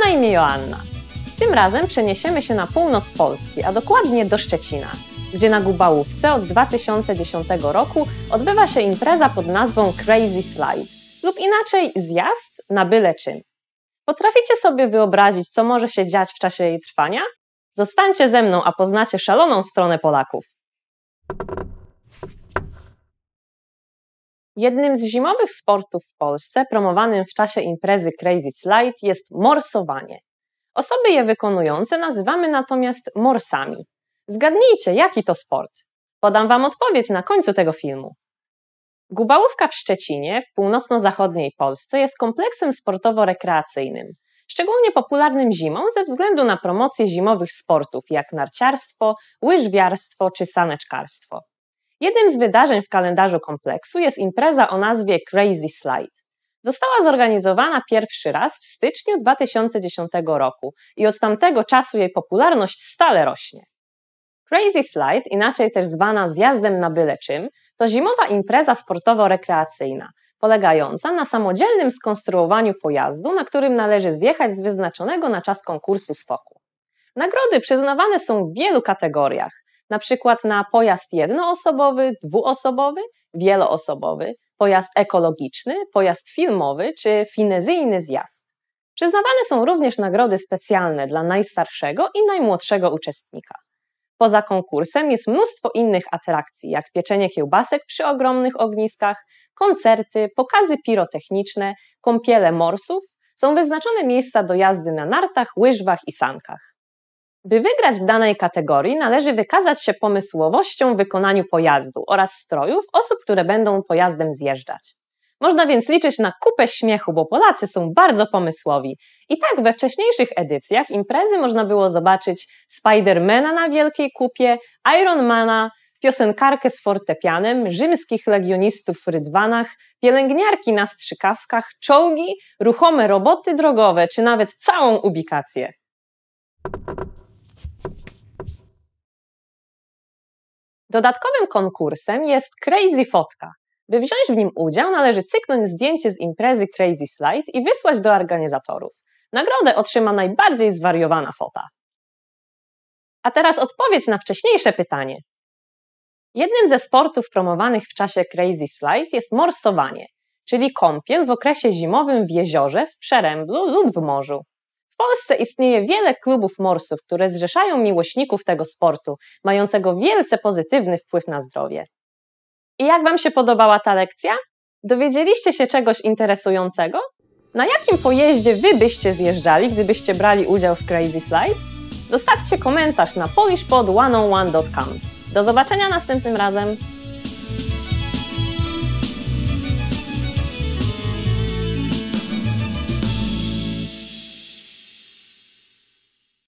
Mam na imię Joanna. Tym razem przeniesiemy się na północ Polski, a dokładnie do Szczecina, gdzie na Gubałówce od 2010 roku odbywa się impreza pod nazwą Crazy Slide lub inaczej zjazd na byle czym. Potraficie sobie wyobrazić, co może się dziać w czasie jej trwania? Zostańcie ze mną, a poznacie szaloną stronę Polaków. Jednym z zimowych sportów w Polsce promowanym w czasie imprezy Crazy Slide jest morsowanie. Osoby je wykonujące nazywamy natomiast morsami. Zgadnijcie, jaki to sport? Podam Wam odpowiedź na końcu tego filmu. Gubałówka w Szczecinie, w północno-zachodniej Polsce, jest kompleksem sportowo-rekreacyjnym, szczególnie popularnym zimą ze względu na promocję zimowych sportów jak narciarstwo, łyżwiarstwo czy saneczkarstwo. Jednym z wydarzeń w kalendarzu kompleksu jest impreza o nazwie Crazy Slide. Została zorganizowana pierwszy raz w styczniu 2010 roku i od tamtego czasu jej popularność stale rośnie. Crazy Slide, inaczej też zwana zjazdem na byle czym, to zimowa impreza sportowo-rekreacyjna, polegająca na samodzielnym skonstruowaniu pojazdu, na którym należy zjechać z wyznaczonego na czas konkursu stoku. Nagrody przyznawane są w wielu kategoriach, na przykład na pojazd jednoosobowy, dwuosobowy, wieloosobowy, pojazd ekologiczny, pojazd filmowy czy finezyjny zjazd. Przyznawane są również nagrody specjalne dla najstarszego i najmłodszego uczestnika. Poza konkursem jest mnóstwo innych atrakcji, jak pieczenie kiełbasek przy ogromnych ogniskach, koncerty, pokazy pirotechniczne, kąpiele morsów. Są wyznaczone miejsca do jazdy na nartach, łyżwach i sankach. By wygrać w danej kategorii, należy wykazać się pomysłowością w wykonaniu pojazdu oraz strojów osób, które będą pojazdem zjeżdżać. Można więc liczyć na kupę śmiechu, bo Polacy są bardzo pomysłowi. I tak we wcześniejszych edycjach imprezy można było zobaczyć Spidermana na Wielkiej Kupie, Ironmana, piosenkarkę z fortepianem, rzymskich legionistów w rydwanach, pielęgniarki na strzykawkach, czołgi, ruchome roboty drogowe, czy nawet całą ubikację. Dodatkowym konkursem jest Crazy Fotka. By wziąć w nim udział, należy cyknąć zdjęcie z imprezy Crazy Slide i wysłać do organizatorów. Nagrodę otrzyma najbardziej zwariowana fota. A teraz odpowiedź na wcześniejsze pytanie. Jednym ze sportów promowanych w czasie Crazy Slide jest morsowanie, czyli kąpiel w okresie zimowym w jeziorze, w przeręblu lub w morzu. W Polsce istnieje wiele klubów morsów, które zrzeszają miłośników tego sportu, mającego wielce pozytywny wpływ na zdrowie. I jak Wam się podobała ta lekcja? Dowiedzieliście się czegoś interesującego? Na jakim pojeździe Wy byście zjeżdżali, gdybyście brali udział w Crazy Slide? Zostawcie komentarz na polishpod101.com. Do zobaczenia następnym razem!